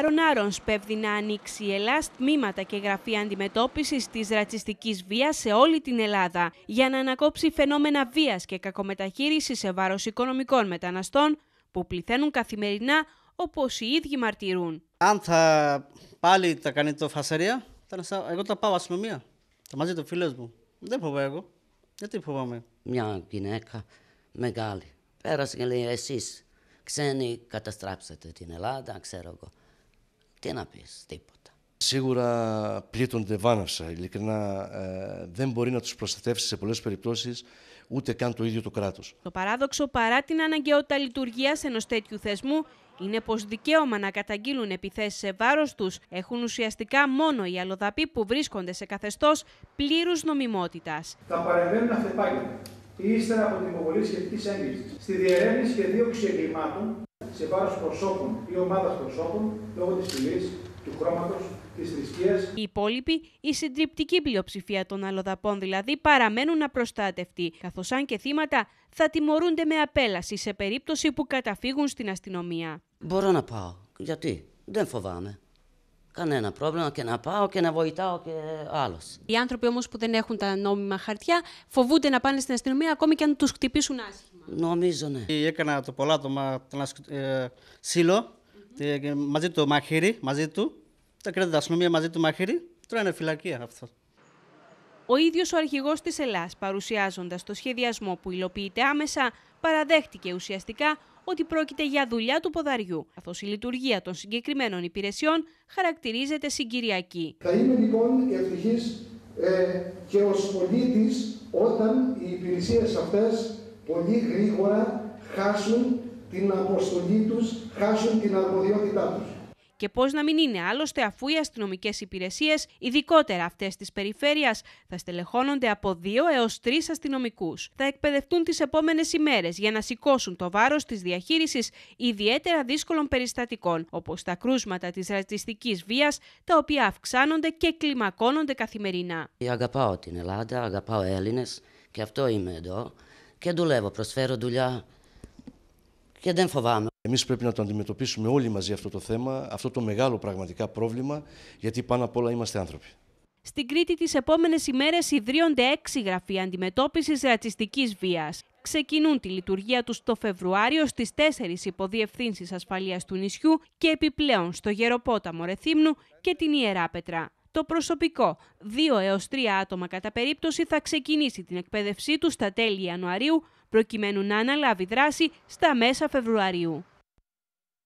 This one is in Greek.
Άρων Άρων σπέβδει να ανοίξει η Ελλάς τμήματα και γραφεία αντιμετώπισης της ρατσιστικής βίας σε όλη την Ελλάδα για να ανακόψει φαινόμενα βίας και κακομεταχείρισης σε βάρος οικονομικών μεταναστών που πληθαίνουν καθημερινά όπως οι ίδιοι μαρτυρούν. Αν θα πάλι τα κάνει το φασαρία, εγώ τα πάω αστυνομία. Τα μαζί το φίλου μου. Δεν φοβάμαι εγώ. Γιατί φοβάμαι. Μια γυναίκα μεγάλη. Πέρασε και λέει εσείς ξένοι καταστράψατε την Ελλάδα, ξέρω εγώ. Τι να πεις, τίποτα. Σίγουρα πλήττονται βάναυσα. Ειλικρινά ε, δεν μπορεί να τους προστατεύσει σε πολλές περιπτώσεις ούτε καν το ίδιο το κράτος. Το παράδοξο παρά την αναγκαιότητα λειτουργίας ενός τέτοιου θεσμού είναι πως δικαίωμα να καταγγείλουν επιθέσεις σε βάρος τους έχουν ουσιαστικά μόνο οι αλλοδαποί που βρίσκονται σε καθεστώς πλήρους νομιμότητας. Θα παρεμβαίνουν αυτεπάγγελμα ή ύστερα από την υποβολή σχετικής έγκλησης στη διερεύνηση και δίωξη εγκλημάτων σε βάρος προσώπων ή ομάδας προσώπων λόγω της φυλής, του χρώματος, της θρησκείας. Οι υπόλοιποι, η συντριπτική πλειοψηφία των αλλοδαπών δηλαδή, παραμένουν απροστάτευτοι, καθώς αν και θύματα θα τιμωρούνται με απέλαση σε περίπτωση που καταφύγουν στην αστυνομία. Μπορώ να πάω. Γιατί δεν φοβάμαι. Κανένα πρόβλημα και να πάω και να βοηθάω και άλλος. Οι άνθρωποι όμως που δεν έχουν τα νόμιμα χαρτιά φοβούνται να πάνε στην αστυνομία ακόμη και αν τους χτυπήσουν άσχημα. Νομίζω ναι. Ε, έκανα το πολλά άτομα ε, συλλο μαζί του μαχαίρι, μαζί του. Τα κρατάει αστυνομία μαζί του μαχαίρι. Τώρα είναι φυλακή αυτό. Ο ίδιος ο αρχηγός της Ελλάδα παρουσιάζοντας το σχεδιασμό που υλοποιείται άμεσα, παραδέχτηκε ουσιαστικά ότι πρόκειται για δουλειά του ποδαριού, καθώς η λειτουργία των συγκεκριμένων υπηρεσιών χαρακτηρίζεται συγκυριακή. Θα είμαι λοιπόν ευτυχής ε, και ως πολίτης όταν οι υπηρεσίες αυτές πολύ γρήγορα χάσουν την αποστολή τους, χάσουν την αρμοδιότητά τους. Και πώς να μην είναι, άλλωστε, αφού οι αστυνομικές υπηρεσίες, ειδικότερα αυτές της περιφέρειας, θα στελεχώνονται από δύο έως τρεις αστυνομικούς. Θα εκπαιδευτούν τις επόμενες ημέρες για να σηκώσουν το βάρος της διαχείρισης ιδιαίτερα δύσκολων περιστατικών, όπως τα κρούσματα της ρατσιστικής βίας, τα οποία αυξάνονται και κλιμακώνονται καθημερινά. Αγαπάω την Ελλάδα, αγαπάω Έλληνες και αυτό είμαι εδώ. Και δουλεύω, προσφέρω δουλειά και δεν φοβάμαι. Εμείς πρέπει να το αντιμετωπίσουμε όλοι μαζί αυτό το θέμα, αυτό το μεγάλο πραγματικά πρόβλημα, γιατί πάνω απ' όλα είμαστε άνθρωποι. Στην Κρήτη τις επόμενες ημέρες ιδρύονται έξι γραφεία αντιμετώπισης ρατσιστικής βίας. Ξεκινούν τη λειτουργία τους το Φεβρουάριο στις τέσσερις υποδιευθύνσεις ασφαλείας του νησιού και επιπλέον στο Γεροπόταμο Ρεθύμνου και την Ιερά Πετρά. Το προσωπικό, δύο έως τρία άτομα κατά περίπτωση, θα ξεκινήσει την εκπαίδευσή τους στα τέλη Ιανουαρίου, προκειμένου να αναλάβει δράση στα μέσα Φεβρουαρίου.